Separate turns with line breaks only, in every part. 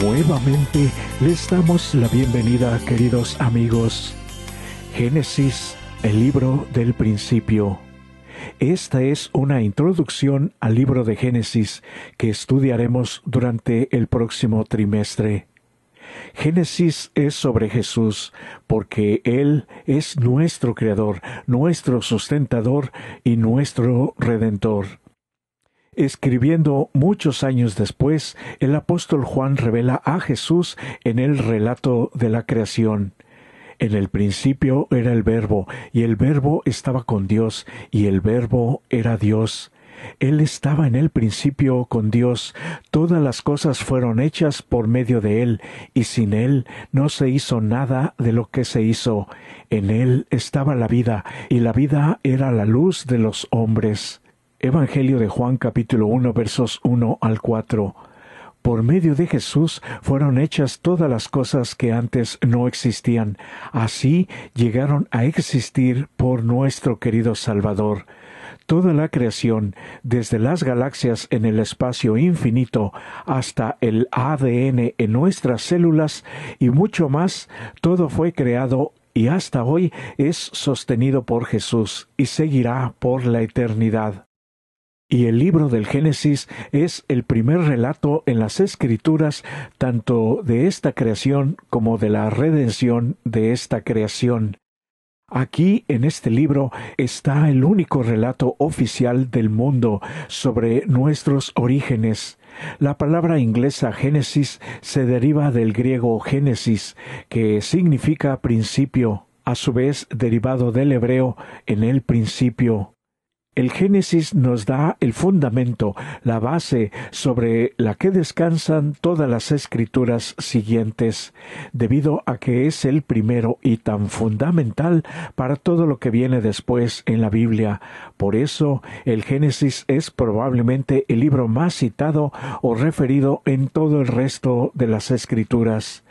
Nuevamente les damos la bienvenida, queridos amigos. Génesis, el libro del principio. Esta es una introducción al libro de Génesis que estudiaremos durante el próximo trimestre. Génesis es sobre Jesús, porque Él es nuestro Creador, nuestro sustentador y nuestro Redentor. Escribiendo muchos años después, el apóstol Juan revela a Jesús en el relato de la creación. En el principio era el verbo, y el verbo estaba con Dios, y el verbo era Dios. Él estaba en el principio con Dios, todas las cosas fueron hechas por medio de Él, y sin Él no se hizo nada de lo que se hizo. En Él estaba la vida, y la vida era la luz de los hombres. Evangelio de Juan capítulo 1 versos 1 al 4. Por medio de Jesús fueron hechas todas las cosas que antes no existían. Así llegaron a existir por nuestro querido Salvador. Toda la creación, desde las galaxias en el espacio infinito hasta el ADN en nuestras células y mucho más, todo fue creado y hasta hoy es sostenido por Jesús y seguirá por la eternidad y el libro del Génesis es el primer relato en las escrituras tanto de esta creación como de la redención de esta creación. Aquí en este libro está el único relato oficial del mundo sobre nuestros orígenes. La palabra inglesa Génesis se deriva del griego Génesis, que significa principio, a su vez derivado del hebreo en el principio el Génesis nos da el fundamento, la base sobre la que descansan todas las escrituras siguientes, debido a que es el primero y tan fundamental para todo lo que viene después en la Biblia. Por eso, el Génesis es probablemente el libro más citado o referido en todo el resto de las escrituras.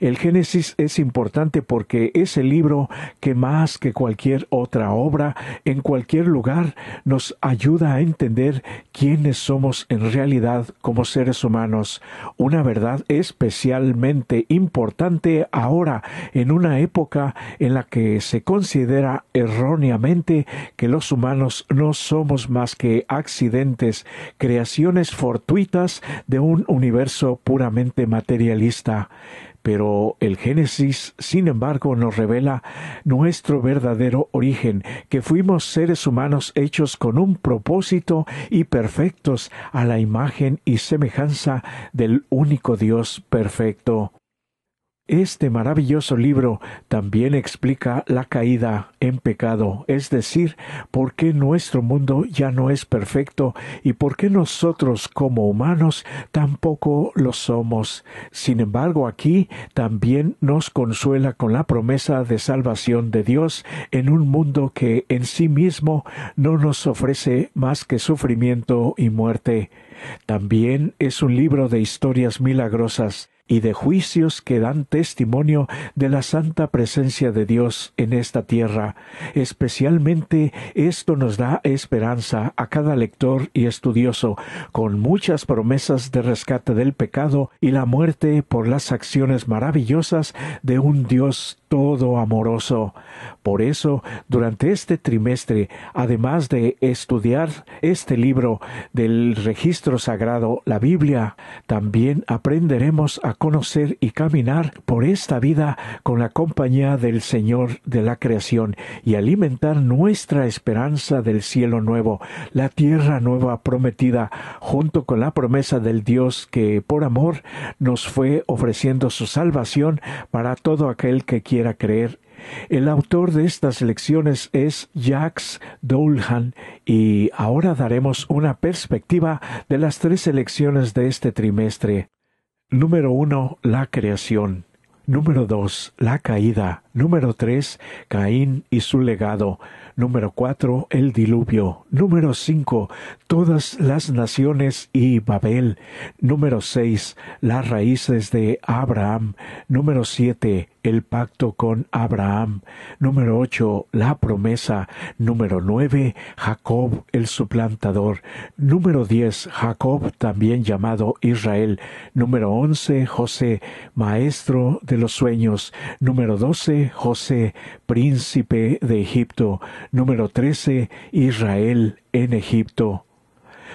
El Génesis es importante porque es el libro que más que cualquier otra obra, en cualquier lugar, nos ayuda a entender quiénes somos en realidad como seres humanos, una verdad especialmente importante ahora, en una época en la que se considera erróneamente que los humanos no somos más que accidentes, creaciones fortuitas de un universo puramente materialista. Pero el Génesis, sin embargo, nos revela nuestro verdadero origen, que fuimos seres humanos hechos con un propósito y perfectos a la imagen y semejanza del único Dios perfecto. Este maravilloso libro también explica la caída en pecado, es decir, por qué nuestro mundo ya no es perfecto y por qué nosotros como humanos tampoco lo somos. Sin embargo, aquí también nos consuela con la promesa de salvación de Dios en un mundo que en sí mismo no nos ofrece más que sufrimiento y muerte. También es un libro de historias milagrosas y de juicios que dan testimonio de la santa presencia de Dios en esta tierra. Especialmente esto nos da esperanza a cada lector y estudioso, con muchas promesas de rescate del pecado y la muerte por las acciones maravillosas de un Dios todo amoroso. Por eso, durante este trimestre, además de estudiar este libro del registro sagrado, la Biblia, también aprenderemos a conocer y caminar por esta vida con la compañía del Señor de la creación y alimentar nuestra esperanza del cielo nuevo, la tierra nueva prometida, junto con la promesa del Dios que por amor nos fue ofreciendo su salvación para todo aquel que quiera creer el autor de estas lecciones es Jacques Doulhan y ahora daremos una perspectiva de las tres elecciones de este trimestre. Número uno, la creación. Número dos, la caída. Número 3. Caín y su legado. Número 4. El diluvio. Número 5. Todas las naciones y Babel. Número 6. Las raíces de Abraham. Número 7. El pacto con Abraham. Número 8. La promesa. Número 9. Jacob el suplantador. Número 10. Jacob también llamado Israel. Número 11. José, maestro de los sueños. Número 12. José, príncipe de Egipto. Número 13, Israel en Egipto.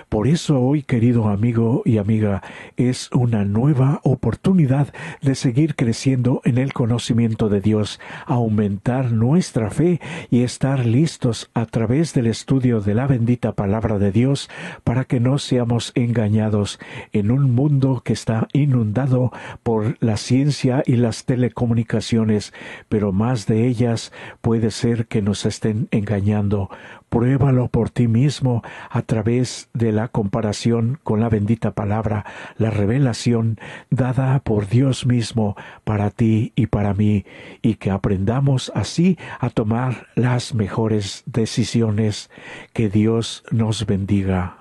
Por eso hoy, querido amigo y amiga, es una nueva oportunidad de seguir creciendo en el conocimiento de Dios, aumentar nuestra fe y estar listos a través del estudio de la bendita palabra de Dios para que no seamos engañados en un mundo que está inundado por la ciencia y las telecomunicaciones, pero más de ellas puede ser que nos estén engañando Pruébalo por ti mismo a través de la comparación con la bendita palabra, la revelación dada por Dios mismo para ti y para mí, y que aprendamos así a tomar las mejores decisiones. Que Dios nos bendiga.